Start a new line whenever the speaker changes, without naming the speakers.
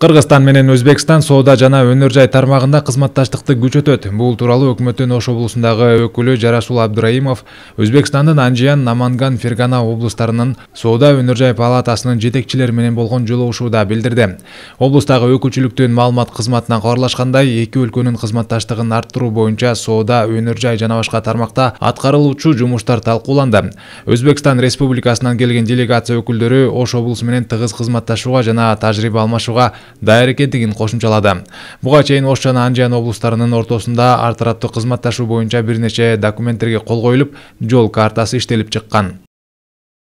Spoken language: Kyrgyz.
кыргызстан менен өзбекстан соода жана өнөр жай тармагында кызматташтыкты күчөтөт бул тууралуу өкмөттүн ош облусундагы өкүлү жарасул абдыраимов өзбекстандын анжиян наманган фергана облустарынын соода өнөр жай палатасынын жетекчилери менен болгон жолугушууда билдирди облустагы өкүлчүлүктүн маалымат кызматына кабарлашкандай эки өлкөнүн кызматташтыгын арттыруу боюнча соода өнөр жай жана башка тармакта аткарылуучу жумуштар талкууланды өзбекстан республикасынан келген делегация өкүлдөрү ош облусу менен тыгыз кызматташууга жана тажрыйба алмашууга даяр экендигин кошумчалады буга чейин ош жана анжиян облустарынын ортосунда ар тараптуу кызматташуу боюнча бир нече документтерге кол коюлуп жол картасы иштелип чыккан